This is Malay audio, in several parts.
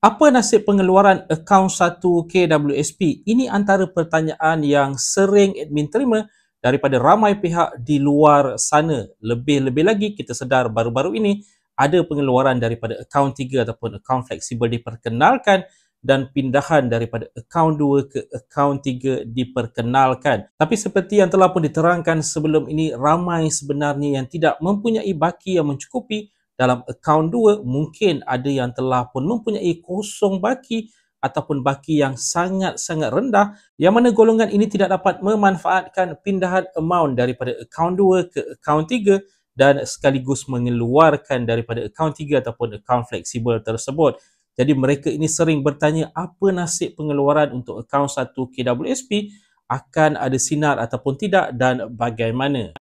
Apa nasib pengeluaran akaun satu KWSP? Ini antara pertanyaan yang sering admin terima daripada ramai pihak di luar sana. Lebih-lebih lagi kita sedar baru-baru ini ada pengeluaran daripada akaun 3 ataupun akaun fleksibel diperkenalkan dan pindahan daripada akaun 2 ke akaun 3 diperkenalkan. Tapi seperti yang telah pun diterangkan sebelum ini, ramai sebenarnya yang tidak mempunyai baki yang mencukupi dalam akaun dua mungkin ada yang telah pun mempunyai kosong baki ataupun baki yang sangat-sangat rendah yang mana golongan ini tidak dapat memanfaatkan pindahan amount daripada akaun dua ke akaun tiga dan sekaligus mengeluarkan daripada akaun tiga ataupun akaun fleksibel tersebut. Jadi mereka ini sering bertanya apa nasib pengeluaran untuk akaun satu KWSP akan ada sinar ataupun tidak dan bagaimana.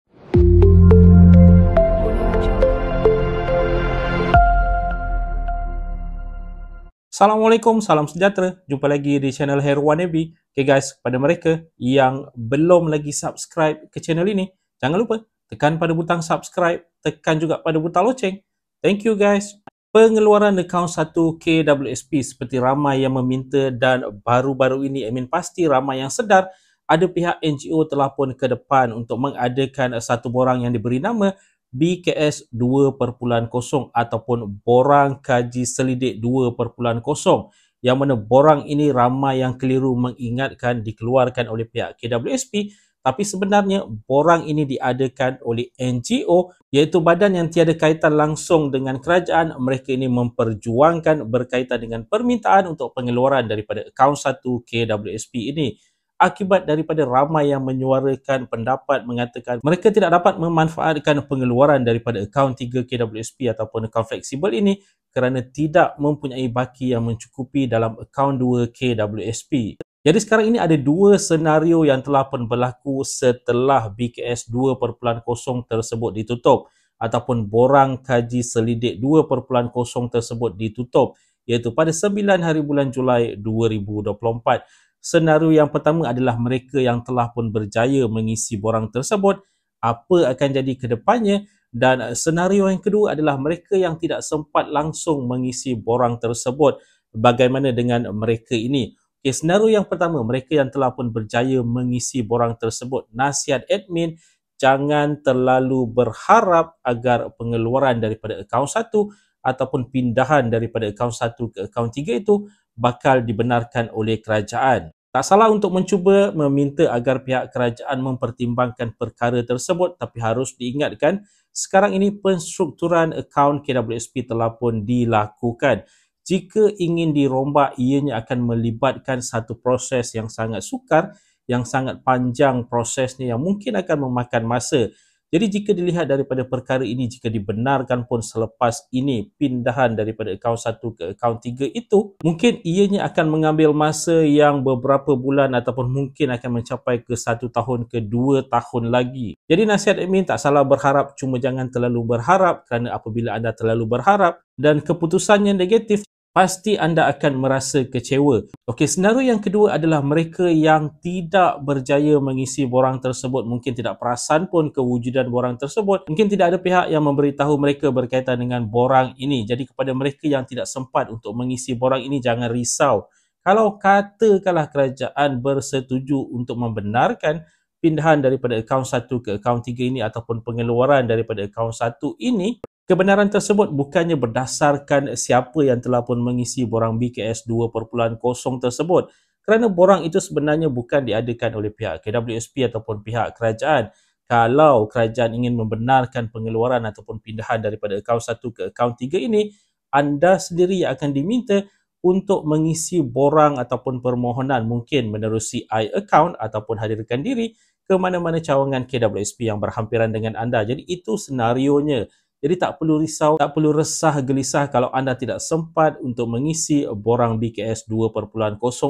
Assalamualaikum, salam sejahtera. Jumpa lagi di channel Herwan Abi. Okay guys, kepada mereka yang belum lagi subscribe ke channel ini, jangan lupa tekan pada butang subscribe, tekan juga pada butang loceng. Thank you guys. Pengeluaran akaun 1KWSP seperti ramai yang meminta dan baru-baru ini I pasti ramai yang sedar ada pihak NGO telah pun ke depan untuk mengadakan satu borang yang diberi nama BKS 2.0 ataupun borang kaji selidik 2.0 yang mana borang ini ramai yang keliru mengingatkan dikeluarkan oleh pihak KWSP tapi sebenarnya borang ini diadakan oleh NGO iaitu badan yang tiada kaitan langsung dengan kerajaan mereka ini memperjuangkan berkaitan dengan permintaan untuk pengeluaran daripada akaun 1 KWSP ini akibat daripada ramai yang menyuarakan pendapat mengatakan mereka tidak dapat memanfaatkan pengeluaran daripada akaun 3KWSP ataupun akaun fleksibel ini kerana tidak mempunyai baki yang mencukupi dalam akaun 2KWSP. Jadi sekarang ini ada dua senario yang telah pun berlaku setelah BKS 2.0 tersebut ditutup ataupun borang kaji selidik 2.0 tersebut ditutup iaitu pada 9 hari bulan Julai 2024. Senario yang pertama adalah mereka yang telah pun berjaya mengisi borang tersebut, apa akan jadi ke depannya dan senario yang kedua adalah mereka yang tidak sempat langsung mengisi borang tersebut. Bagaimana dengan mereka ini? Okay, senario yang pertama, mereka yang telah pun berjaya mengisi borang tersebut. Nasihat admin, jangan terlalu berharap agar pengeluaran daripada akaun satu ataupun pindahan daripada akaun satu ke akaun tiga itu bakal dibenarkan oleh kerajaan. Tak salah untuk mencuba meminta agar pihak kerajaan mempertimbangkan perkara tersebut tapi harus diingatkan sekarang ini penstrukturan akaun KWSP telah pun dilakukan. Jika ingin dirombak ianya akan melibatkan satu proses yang sangat sukar yang sangat panjang prosesnya yang mungkin akan memakan masa. Jadi jika dilihat daripada perkara ini jika dibenarkan pun selepas ini pindahan daripada akaun satu ke akaun tiga itu mungkin ianya akan mengambil masa yang beberapa bulan ataupun mungkin akan mencapai ke satu tahun ke dua tahun lagi. Jadi nasihat admin tak salah berharap cuma jangan terlalu berharap kerana apabila anda terlalu berharap dan keputusannya negatif pasti anda akan merasa kecewa. Okey, senario yang kedua adalah mereka yang tidak berjaya mengisi borang tersebut, mungkin tidak perasan pun kewujudan borang tersebut. Mungkin tidak ada pihak yang memberitahu mereka berkaitan dengan borang ini. Jadi kepada mereka yang tidak sempat untuk mengisi borang ini jangan risau. Kalau katakanlah kerajaan bersetuju untuk membenarkan pindahan daripada akaun satu ke akaun tiga ini ataupun pengeluaran daripada akaun satu ini, Kebenaran tersebut bukannya berdasarkan siapa yang telah pun mengisi borang BKS 2.0 tersebut kerana borang itu sebenarnya bukan diadakan oleh pihak KWSP ataupun pihak kerajaan. Kalau kerajaan ingin membenarkan pengeluaran ataupun pindahan daripada akaun satu ke akaun tiga ini, anda sendiri yang akan diminta untuk mengisi borang ataupun permohonan mungkin menerusi i-account ataupun hadirkan diri ke mana-mana cawangan KWSP yang berhampiran dengan anda. Jadi itu senarionya. Jadi tak perlu risau, tak perlu resah gelisah kalau anda tidak sempat untuk mengisi borang BKS 2.0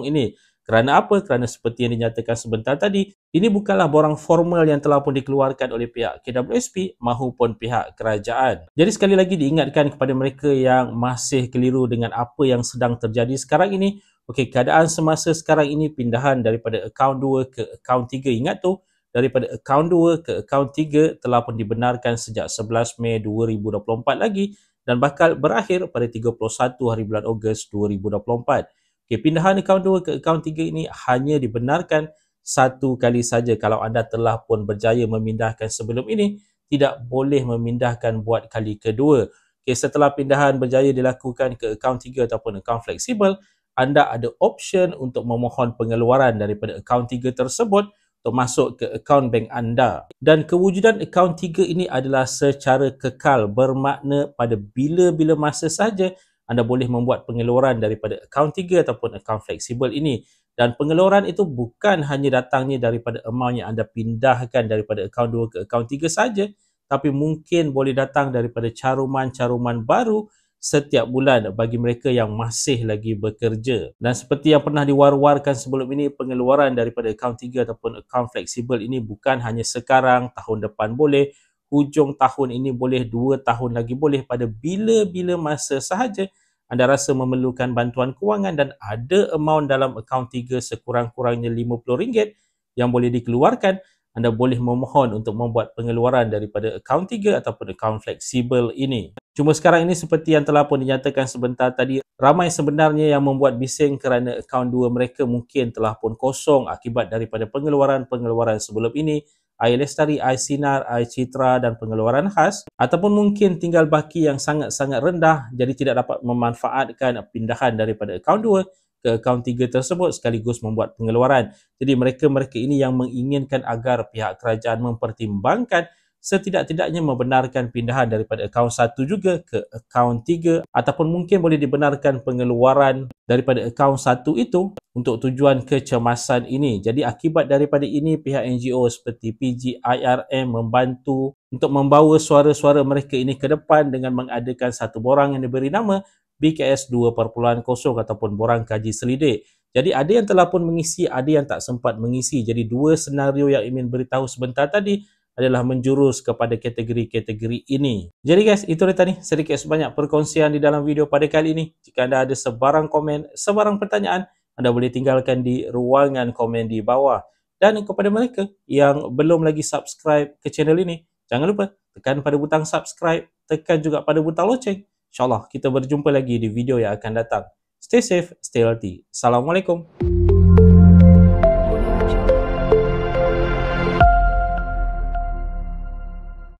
ini. Kerana apa? Kerana seperti yang dinyatakan sebentar tadi, ini bukanlah borang formal yang telah pun dikeluarkan oleh pihak KWSP maupun pihak kerajaan. Jadi sekali lagi diingatkan kepada mereka yang masih keliru dengan apa yang sedang terjadi sekarang ini. Okey, keadaan semasa sekarang ini pindahan daripada akaun 2 ke akaun 3 ingat tu daripada akaun 2 ke akaun 3 telah pun dibenarkan sejak 11 Mei 2024 lagi dan bakal berakhir pada 31 hari bulan Ogos 2024. Okay, pindahan akaun 2 ke akaun 3 ini hanya dibenarkan satu kali saja kalau anda telah pun berjaya memindahkan sebelum ini tidak boleh memindahkan buat kali kedua. Okay, setelah pindahan berjaya dilakukan ke akaun 3 ataupun akaun fleksibel, anda ada option untuk memohon pengeluaran daripada akaun 3 tersebut masuk ke akaun bank anda dan kewujudan akaun tiga ini adalah secara kekal bermakna pada bila-bila masa saja anda boleh membuat pengeluaran daripada akaun tiga ataupun akaun fleksibel ini dan pengeluaran itu bukan hanya datangnya daripada amount yang anda pindahkan daripada akaun dua ke akaun tiga saja tapi mungkin boleh datang daripada caruman-caruman baru setiap bulan bagi mereka yang masih lagi bekerja. Dan seperti yang pernah diwar-warkan sebelum ini, pengeluaran daripada akaun 3 ataupun akaun fleksibel ini bukan hanya sekarang, tahun depan boleh, hujung tahun ini boleh, dua tahun lagi boleh, pada bila-bila masa sahaja anda rasa memerlukan bantuan kewangan dan ada amount dalam akaun 3 sekurang-kurangnya RM50 yang boleh dikeluarkan, anda boleh memohon untuk membuat pengeluaran daripada akaun 3 ataupun akaun fleksibel ini. Cuma sekarang ini seperti yang telah pun dinyatakan sebentar tadi, ramai sebenarnya yang membuat bising kerana akaun dua mereka mungkin telah pun kosong akibat daripada pengeluaran-pengeluaran sebelum ini air lestari, air sinar, air citra dan pengeluaran khas ataupun mungkin tinggal baki yang sangat-sangat rendah jadi tidak dapat memanfaatkan pindahan daripada akaun dua ke akaun tiga tersebut sekaligus membuat pengeluaran. Jadi mereka-mereka ini yang menginginkan agar pihak kerajaan mempertimbangkan setidak-tidaknya membenarkan pindahan daripada akaun satu juga ke akaun tiga, ataupun mungkin boleh dibenarkan pengeluaran daripada akaun satu itu untuk tujuan kecemasan ini. Jadi akibat daripada ini pihak NGO seperti PGIRM membantu untuk membawa suara-suara mereka ini ke depan dengan mengadakan satu borang yang diberi nama BKS 2.0 ataupun borang kaji selidik. Jadi ada yang telah pun mengisi, ada yang tak sempat mengisi. Jadi dua senario yang ingin beritahu sebentar tadi adalah menjurus kepada kategori-kategori ini. Jadi guys, itu dia tadi sedikit sebanyak perkongsian di dalam video pada kali ini. Jika anda ada sebarang komen, sebarang pertanyaan, anda boleh tinggalkan di ruangan komen di bawah. Dan kepada mereka yang belum lagi subscribe ke channel ini, jangan lupa tekan pada butang subscribe, tekan juga pada butang loceng. InsyaAllah kita berjumpa lagi di video yang akan datang. Stay safe, stay healthy. Assalamualaikum.